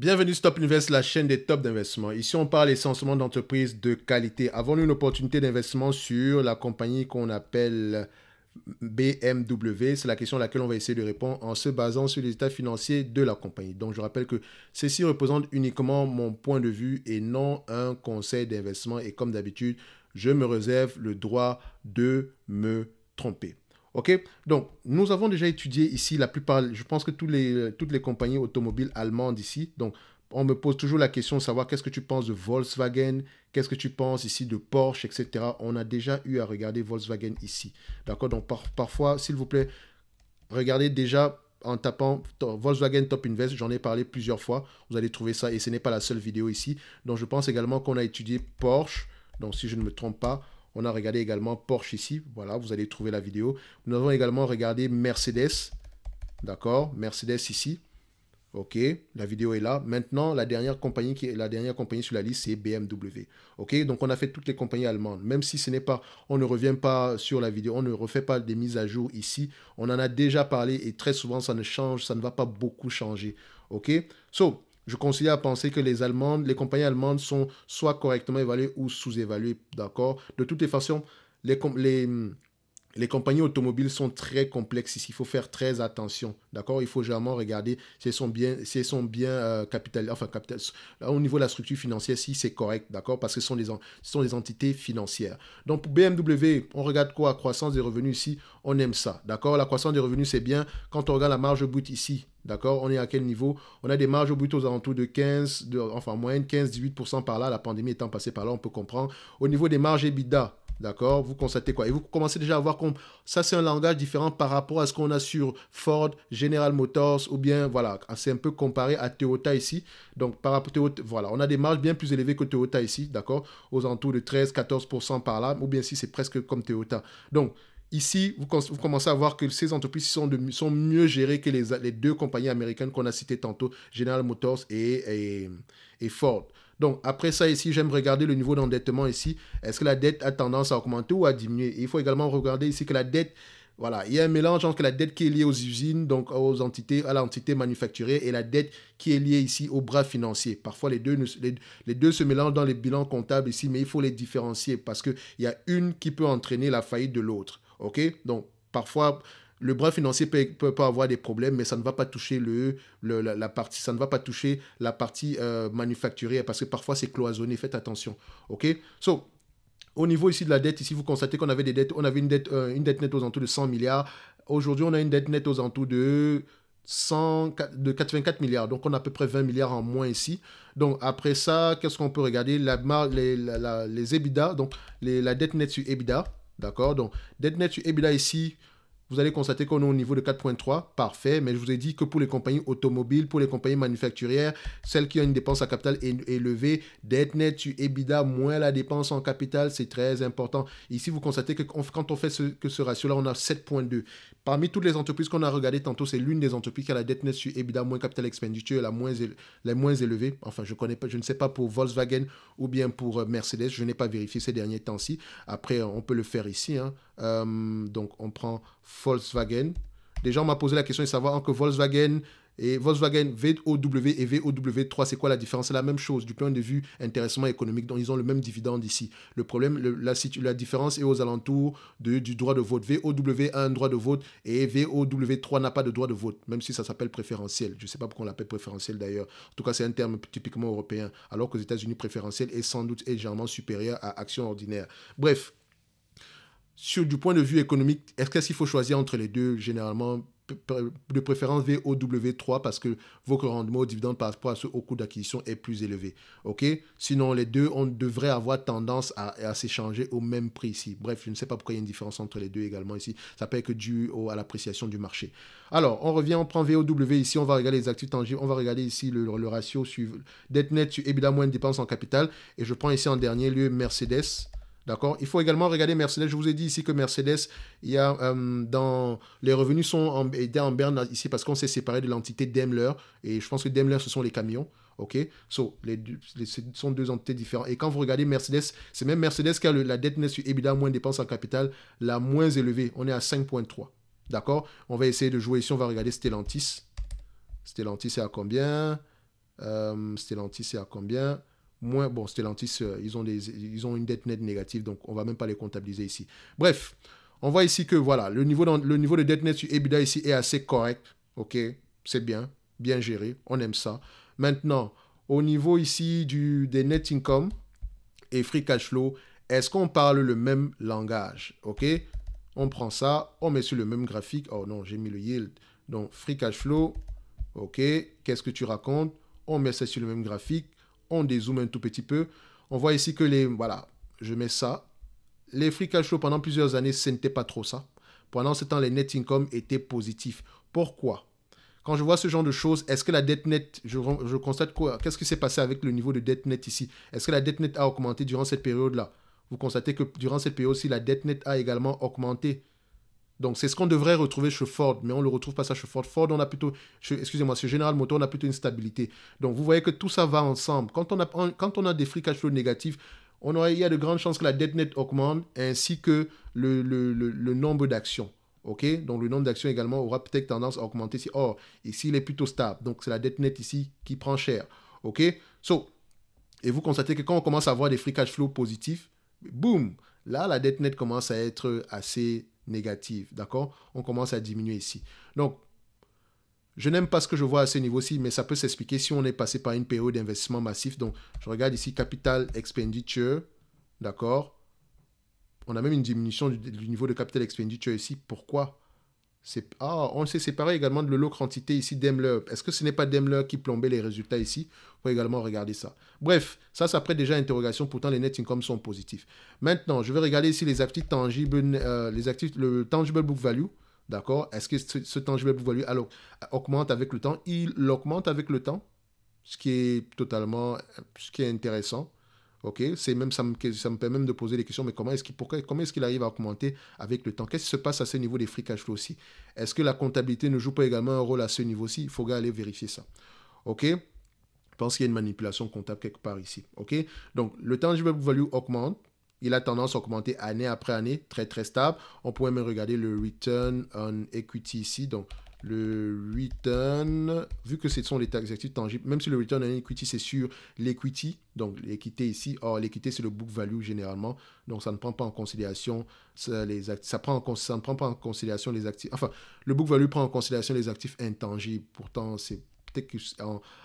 Bienvenue Stop Invest, la chaîne des tops d'investissement. Ici, on parle essentiellement d'entreprises de qualité. Avons-nous une opportunité d'investissement sur la compagnie qu'on appelle BMW C'est la question à laquelle on va essayer de répondre en se basant sur les états financiers de la compagnie. Donc, je rappelle que ceci représente uniquement mon point de vue et non un conseil d'investissement. Et comme d'habitude, je me réserve le droit de me tromper. OK Donc, nous avons déjà étudié ici la plupart, je pense que tous les, toutes les compagnies automobiles allemandes ici, donc on me pose toujours la question de savoir qu'est-ce que tu penses de Volkswagen, qu'est-ce que tu penses ici de Porsche, etc. On a déjà eu à regarder Volkswagen ici. D'accord Donc, parfois, s'il vous plaît, regardez déjà en tapant Volkswagen Top Invest, j'en ai parlé plusieurs fois, vous allez trouver ça et ce n'est pas la seule vidéo ici. Donc, je pense également qu'on a étudié Porsche, donc si je ne me trompe pas, on a regardé également Porsche ici. Voilà, vous allez trouver la vidéo. Nous avons également regardé Mercedes. D'accord Mercedes ici. OK, la vidéo est là. Maintenant, la dernière compagnie qui est la dernière compagnie sur la liste, c'est BMW. OK, donc on a fait toutes les compagnies allemandes. Même si ce n'est pas, on ne revient pas sur la vidéo, on ne refait pas des mises à jour ici. On en a déjà parlé et très souvent ça ne change, ça ne va pas beaucoup changer. OK, so je conseille à penser que les Allemandes, les compagnies allemandes sont soit correctement évaluées ou sous-évaluées, d'accord De toutes les façons, les, compagnies automobiles sont très complexes ici. Il faut faire très attention, d'accord Il faut généralement regarder si elles sont bien, capitalisées. bien euh, enfin, au niveau de la structure financière, si c'est correct, d'accord Parce que ce sont, des, entités financières. Donc, pour BMW, on regarde quoi Croissance des revenus ici, on aime ça, d'accord La croissance des revenus, c'est bien. Quand on regarde la marge brute ici, D'accord On est à quel niveau On a des marges au but aux alentours de 15, de, enfin moyenne 15-18% par là. La pandémie étant passée par là, on peut comprendre. Au niveau des marges EBITDA, D'accord Vous constatez quoi Et vous commencez déjà à voir qu'on... Ça, c'est un langage différent par rapport à ce qu'on a sur Ford, General Motors, ou bien, voilà, c'est un peu comparé à Toyota ici. Donc, par rapport à Toyota, voilà, on a des marges bien plus élevées que Toyota ici, d'accord Aux alentours de 13-14% par là, ou bien si c'est presque comme Toyota. Donc, Ici, vous, commencez à voir que ces entreprises sont, sont mieux gérées que les, les deux compagnies américaines qu'on a citées tantôt, General Motors et, et, Ford. Donc, après ça, ici, j'aime regarder le niveau d'endettement ici. Est-ce que la dette a tendance à augmenter ou à diminuer Il faut également regarder ici que la dette, voilà, il y a un mélange entre la dette qui est liée aux usines, donc aux entités, à l'entité manufacturée, et la dette qui est liée ici aux bras financiers. Parfois, les deux, les, les deux se mélangent dans les bilans comptables ici, mais il faut les différencier parce qu'il y a une qui peut entraîner la faillite de l'autre. OK Donc, parfois, le bras financier peut, peut, avoir des problèmes, mais ça ne va pas toucher le, la, partie, ça ne va pas toucher la partie euh, parce que parfois c'est cloisonné. Faites attention. Ok. So au niveau ici de la dette, ici vous constatez qu'on avait des dettes, on avait une dette, euh, une dette nette aux alentours de 100 milliards. Aujourd'hui, on a une dette nette aux alentours de de 84 milliards. Donc, on a à peu près 20 milliards en moins ici. Donc, après ça, qu'est-ce qu'on peut regarder les, EBITDA, donc la dette nette sur EBITDA. D'accord Donc, tu es là ici, vous allez constater qu'on est au niveau de 4.3, parfait, mais je vous ai dit que pour les compagnies automobiles, pour les compagnies manufacturières, celles qui ont une dépense à capital élevée, dette nette sur EBITDA moins la dépense en capital, c'est très important. Ici, vous constatez que quand on fait ce, ratio-là, on a 7.2. Parmi toutes les entreprises qu'on a regardées tantôt, c'est l'une des entreprises qui a la dette nette sur EBITDA moins capital expenditure, la moins, la moins élevée. Enfin, je, connais pas, je ne sais pas pour Volkswagen ou bien pour euh, Mercedes, je n'ai pas vérifié ces derniers temps-ci. Après, on peut le faire ici, hein, euh, donc, on prend Volkswagen. Des gens m'ont posé la question de savoir que Volkswagen et Volkswagen VOW et VOW3, c'est quoi la différence C'est la même chose du point de vue intéressement économique, Donc, ils ont le même dividende ici. Le problème, la, différence est aux alentours du droit de vote. VOW a un droit de vote et VOW3 n'a pas de droit de vote, même si ça s'appelle préférentiel. Je ne sais pas pourquoi on l'appelle préférentiel d'ailleurs. En tout cas, c'est un terme typiquement européen, alors qu'aux États-Unis, préférentiel est sans doute légèrement supérieur à action ordinaire. Bref, sur du point de vue économique, est-ce qu'il faut choisir entre les deux généralement de préférence VOW3 parce que vos rendement au dividende par rapport à ce, au coût d'acquisition est plus élevé. OK Sinon, les deux, on devrait avoir tendance à, s'échanger au même prix ici. Bref, je ne sais pas pourquoi il y a une différence entre les deux également ici. Ça peut être dû à l'appréciation du marché. Alors, on revient, on prend VOW ici, on va regarder les actifs tangibles, on va regarder ici le, ratio sur dette net. sur EBITDA moins dépenses en capital. Et je prends ici en dernier lieu Mercedes. D'accord Il faut également regarder Mercedes. Je vous ai dit ici que Mercedes, il y a, euh, dans, les revenus sont en, en berne ici parce qu'on s'est séparé de l'entité Daimler. Et je pense que Daimler, ce sont les camions. OK So, les, ce sont deux entités différentes. Et quand vous regardez Mercedes, c'est même Mercedes qui a la dette évidemment moins dépenses en capital la moins élevée. On est à 5,3. D'accord On va essayer de jouer ici. On va regarder Stellantis. Stellantis, c'est à combien euh, Stellantis, c'est à combien moins. Bon, Stellantis, euh, ils, ont des, ils ont une dette nette négative, donc on va même pas les comptabiliser ici. Bref, on voit ici que voilà, le niveau, dans, le niveau de dette net sur EBITDA ici est assez correct. OK, c'est bien, bien géré, on aime ça. Maintenant, au niveau ici du, des net income et free cash flow, est-ce qu'on parle le même langage OK On prend ça, on met sur le même graphique. Oh non, j'ai mis le yield. Donc, free cash flow, OK, qu'est-ce que tu racontes On met ça sur le même graphique on dézoome un tout petit peu. On voit ici que les... Voilà, je mets ça. Les free cash flow, pendant plusieurs années, ce n'était pas trop ça. Pendant ce temps, les net income étaient positifs. Pourquoi quand je vois ce genre de choses, est-ce que la dette nette, je, je constate quoi Qu'est-ce qui s'est passé avec le niveau de dette nette ici Est-ce que la dette nette a augmenté durant cette période-là Vous constatez que durant cette période-ci, la dette nette a également augmenté. Donc c'est ce qu'on devrait retrouver chez Ford, mais on ne le retrouve pas ça chez Ford. Ford, on a plutôt, excusez-moi, chez General Motors, on a plutôt une stabilité. Donc vous voyez que tout ça va ensemble. Quand on a, quand on a des free cash flow négatifs, on il y a de grandes chances que la dette nette augmente, ainsi que le, nombre d'actions. ok Donc le nombre d'actions également aura peut-être tendance à augmenter. Si, or, ici, il est plutôt stable. Donc c'est la dette net ici qui prend cher. ok So, et vous constatez que quand on commence à avoir des free cash flow positifs, boum, là, la dette nette commence à être assez négative. D'accord On commence à diminuer ici. Donc, je n'aime pas ce que je vois à ce niveau-ci, mais ça peut s'expliquer si on est passé par une période d'investissement massif. Donc, je regarde ici capital expenditure. D'accord On a même une diminution du, du niveau de capital expenditure ici. Pourquoi ah, on s'est séparé également de l'autre entité ici, Daimler. Est-ce que ce n'est pas Daimler qui plombait les résultats ici On faut également regarder ça. Bref, ça, ça prête déjà interrogation. Pourtant, les net income sont positifs. Maintenant, je vais regarder ici les actifs tangibles, euh, les actifs, le tangible book value. D'accord Est-ce que ce, tangible book value euh, augmente avec le temps Il augmente avec le temps, ce qui est totalement, euh, ce qui est intéressant. Ok, c'est même ça me, permet même de poser des questions. Mais comment est-ce qu'il est-ce qu'il arrive à augmenter avec le temps Qu'est-ce qui se passe à ce niveau des free cash flow aussi Est-ce que la comptabilité ne joue pas également un rôle à ce niveau-ci Il faut aller vérifier ça. Ok, je pense qu'il y a une manipulation comptable quelque part ici. Ok, donc le tangible value augmente. Il a tendance à augmenter année après année, très très stable. On pourrait même regarder le return on equity ici, donc le return, vu que ce sont les taxes actifs tangibles, même si le return on equity, c'est sur l'equity, donc l'équité ici, or l'équité, c'est le book value généralement, donc ça ne prend pas en considération les ça, prend ça ne prend pas en considération les actifs, enfin, le book value prend en considération les actifs intangibles, pourtant, c'est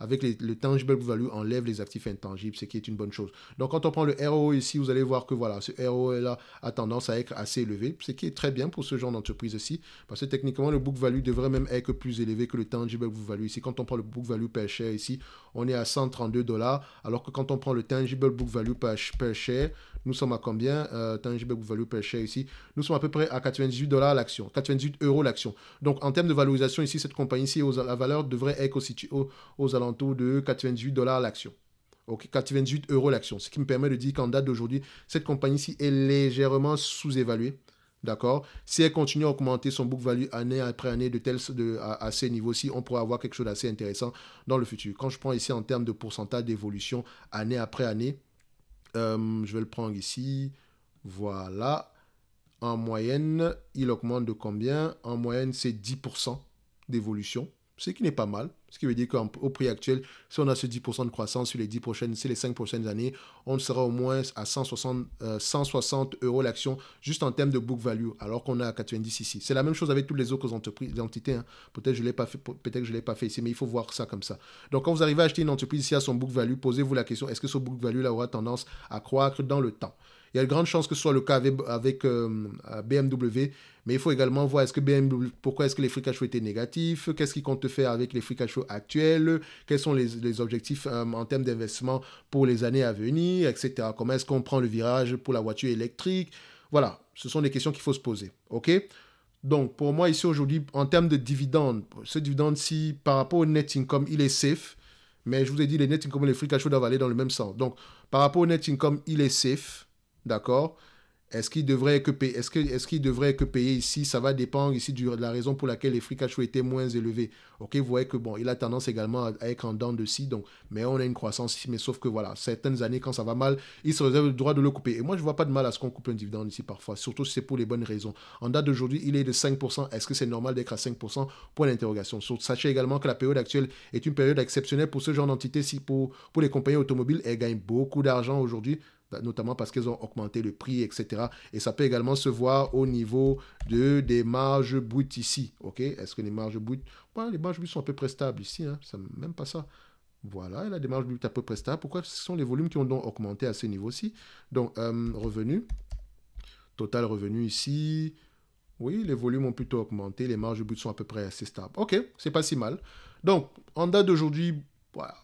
avec le tangible value, enlève les actifs intangibles, ce qui est une bonne chose. Donc, quand on prend le ROE ici, vous allez voir que voilà, ce ROE-là a tendance à être assez élevé, ce qui est très bien pour ce genre d'entreprise aussi, parce que techniquement, le book value devrait même être plus élevé que le tangible value ici. Quand on prend le book value per share ici, on est à 132 dollars, alors que quand on prend le tangible book value per share, nous sommes à combien euh, Value Per Share ici. Nous sommes à peu près à 98 dollars l'action, 98 euros l'action. Donc en termes de valorisation ici, cette compagnie ici, aux, la valeur devrait être aux, aux alentours de 98 dollars l'action. Ok, 98 euros l'action. Ce qui me permet de dire qu'en date d'aujourd'hui, cette compagnie ici est légèrement sous-évaluée. D'accord Si elle continue à augmenter son book value année après année de de, à, à, ces niveaux-ci, on pourrait avoir quelque chose d'assez intéressant dans le futur. Quand je prends ici en termes de pourcentage d'évolution année après année, euh, je vais le prendre ici. Voilà. En moyenne, il augmente de combien En moyenne, c'est 10% d'évolution ce qui n'est pas mal. Ce qui veut dire qu'au prix actuel, si on a ce 10% de croissance sur les 10 prochaines, les 5 prochaines années, on sera au moins à 160, 160 euh, euros l'action juste en termes de book value, alors qu'on est à 90 ici. C'est la même chose avec toutes les autres entreprises, entités. Hein. Peut-être je l'ai pas fait, peut-être que je l'ai pas fait ici, mais il faut voir ça comme ça. Donc quand vous arrivez à acheter une entreprise ici à son book value, posez-vous la question est-ce que ce book value aura tendance à croître dans le temps il y a de grandes chances que ce soit le cas avec, euh, euh, BMW, mais il faut également voir est-ce que BMW, pourquoi est-ce que les free cash flow étaient négatifs, qu'est-ce qu'ils comptent faire avec les free cash flow actuels, quels sont les, objectifs euh, en termes d'investissement pour les années à venir, etc. Comment est-ce qu'on prend le virage pour la voiture électrique Voilà, ce sont des questions qu'il faut se poser. OK donc, pour moi, ici aujourd'hui, en termes de dividendes, ce dividende-ci, par rapport au net income, il est safe. Mais je vous ai dit, les net income et les free cash flow doivent aller dans le même sens. Donc, par rapport au net income, il est safe. D'accord est-ce qu'il devrait que payer, est-ce qu'il devrait que payer ici Ça va dépendre ici de la raison pour laquelle les free cash étaient moins élevés. Ok, vous voyez que bon, il a tendance également à, être en dents de scie, donc, mais on a une croissance ici, mais sauf que voilà, certaines années quand ça va mal, il se réserve le droit de le couper. Et moi, je vois pas de mal à ce qu'on coupe un dividende ici parfois, surtout si c'est pour les bonnes raisons. En date d'aujourd'hui, il est de 5%. Est-ce que c'est normal d'être à 5% Point d'interrogation. Sachez également que la période actuelle est une période exceptionnelle pour ce genre d'entité. Si pour, pour les compagnies automobiles, elles gagnent beaucoup d'argent aujourd'hui bah, notamment parce qu'elles ont augmenté le prix, etc. Et ça peut également se voir au niveau de, des marges brutes ici. ok Est-ce que les marges brutes... les marges brutes sont à peu près stables ici, hein? même pas ça. Voilà, la démarche brute à peu près stable. Pourquoi ce sont les volumes qui ont donc augmenté à ce niveau-ci Donc, euh, revenu, total revenu ici. Oui, les volumes ont plutôt augmenté, les marges brutes sont à peu près assez stables. Ok, c'est pas si mal. Donc, en date d'aujourd'hui, voilà,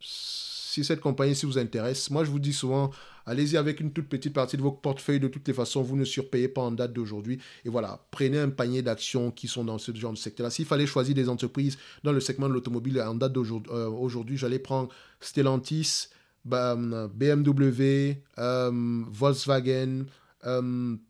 si cette compagnie si vous intéresse, moi je vous dis souvent, Allez-y avec une toute petite partie de vos portefeuilles. De toutes les façons, vous ne surpayez pas en date d'aujourd'hui. Et voilà, prenez un panier d'actions qui sont dans ce genre de secteur-là. S'il fallait choisir des entreprises dans le segment de l'automobile en date d'aujourd'hui, euh, j'allais prendre Stellantis, BMW, euh, euh, Volkswagen,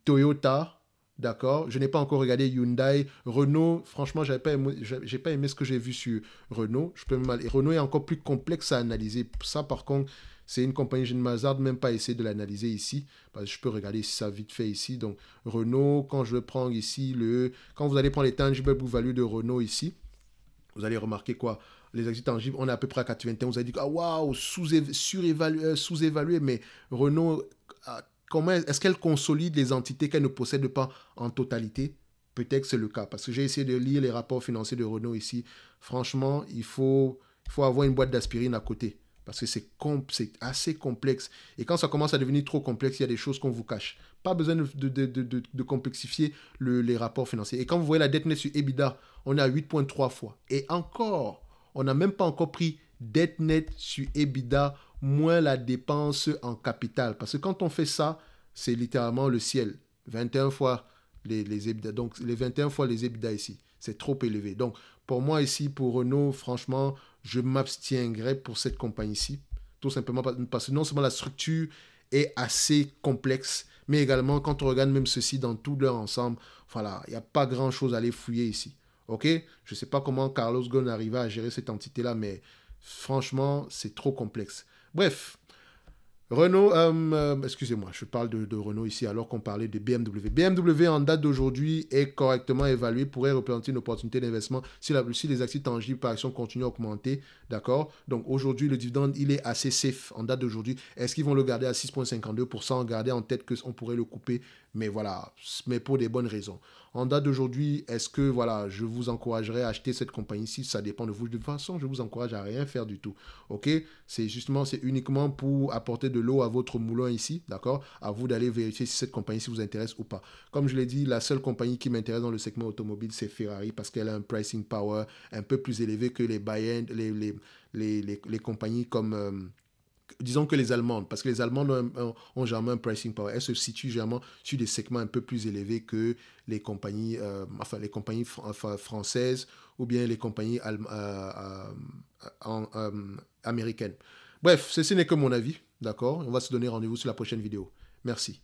Toyota, D'accord Je n'ai pas encore regardé Hyundai. Renault, franchement, je pas, pas aimé ce que j'ai vu sur Renault. Je peux mal. Et Renault est encore plus complexe à analyser. Ça, par contre, c'est une compagnie, je ne même pas essayer de l'analyser ici, je peux regarder ça vite fait ici. Donc, Renault, quand je prends ici le... Quand vous allez prendre les tangibles ou value de Renault ici, vous allez remarquer quoi Les actifs tangibles, on est à peu près à 81. Vous allez dire, ah waouh, sous-évalué, sous-évalué, mais Renault ah, comment est-ce qu'elle consolide les entités qu'elle ne possède pas en totalité Peut-être que c'est le cas, parce que j'ai essayé de lire les rapports financiers de Renault ici. Franchement, il faut, il faut avoir une boîte d'aspirine à côté, parce que c'est assez complexe. Et quand ça commence à devenir trop complexe, il y a des choses qu'on vous cache. Pas besoin de, de, complexifier les rapports financiers. Et quand vous voyez la dette nette sur EBITDA, on est à 8,3 fois. Et encore, on n'a même pas encore pris dette nette sur EBITDA moins la dépense en capital. Parce que quand on fait ça, c'est littéralement le ciel. 21 fois les, les EBITDA. Donc, les 21 fois les EBITDA ici. C'est trop élevé. Donc, pour moi ici, pour Renault, franchement, je m'abstiendrai pour cette compagnie-ci. Tout simplement parce que non seulement la structure est assez complexe, mais également quand on regarde même ceci dans tout leur ensemble, voilà, il n'y a pas grand-chose à aller fouiller ici. Ok Je ne sais pas comment Carlos Ghosn arriva à gérer cette entité-là, mais franchement, c'est trop complexe. Bref, Renault, euh, euh, excusez-moi, je parle de, Renault ici alors qu'on parlait de BMW. BMW en date d'aujourd'hui est correctement évalué, pourrait représenter une opportunité d'investissement si, si les actifs tangibles par action continuent à augmenter, d'accord Donc aujourd'hui, le dividende, il est assez safe en date d'aujourd'hui. Est-ce qu'ils vont le garder à 6,52% Gardez en tête qu'on pourrait le couper mais voilà, mais pour des bonnes raisons. En date d'aujourd'hui, est-ce que voilà, je vous encouragerais à acheter cette compagnie ci ça dépend de vous. De toute façon, je vous encourage à rien faire du tout. Ok, c'est justement, c'est uniquement pour apporter de l'eau à votre moulin ici, d'accord À vous d'aller vérifier si cette compagnie ci vous intéresse ou pas. Comme je l'ai dit, la seule compagnie qui m'intéresse dans le segment automobile, c'est Ferrari parce qu'elle a un pricing power un peu plus élevé que les buy les les, compagnies comme euh, disons que les Allemandes, parce que les Allemandes ont, généralement un pricing power. Elles se situent généralement sur des segments un peu plus élevés que les compagnies, euh, enfin, les compagnies françaises ou bien les compagnies euh, euh, américaines. Bref, ceci n'est que mon avis, d'accord On va se donner rendez-vous sur la prochaine vidéo. Merci.